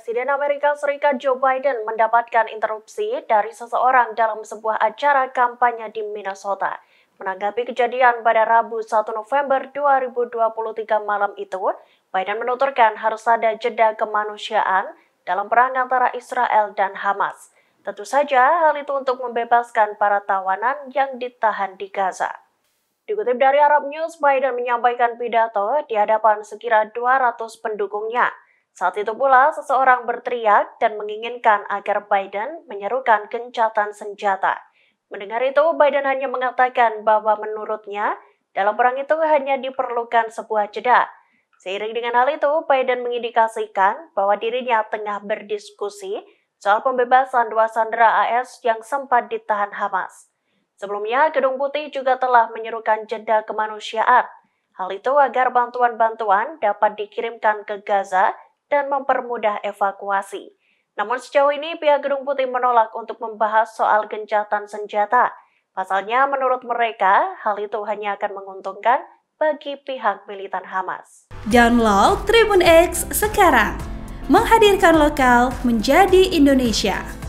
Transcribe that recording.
Presiden Amerika Serikat Joe Biden mendapatkan interupsi dari seseorang dalam sebuah acara kampanye di Minnesota. Menanggapi kejadian pada Rabu 1 November 2023 malam itu, Biden menuturkan harus ada jeda kemanusiaan dalam perang antara Israel dan Hamas. Tentu saja hal itu untuk membebaskan para tawanan yang ditahan di Gaza. Dikutip dari Arab News, Biden menyampaikan pidato di hadapan sekira 200 pendukungnya – saat itu pula, seseorang berteriak dan menginginkan agar Biden menyerukan gencatan senjata. Mendengar itu, Biden hanya mengatakan bahwa menurutnya dalam perang itu hanya diperlukan sebuah jeda. Seiring dengan hal itu, Biden mengindikasikan bahwa dirinya tengah berdiskusi soal pembebasan dua sandera AS yang sempat ditahan Hamas. Sebelumnya, Gedung Putih juga telah menyerukan jeda kemanusiaan. Hal itu agar bantuan-bantuan dapat dikirimkan ke Gaza dan mempermudah evakuasi. Namun sejauh ini pihak Gedung Putih menolak untuk membahas soal gencatan senjata. Pasalnya menurut mereka, hal itu hanya akan menguntungkan bagi pihak militan Hamas. Download Tribun X sekarang. Menghadirkan lokal menjadi Indonesia.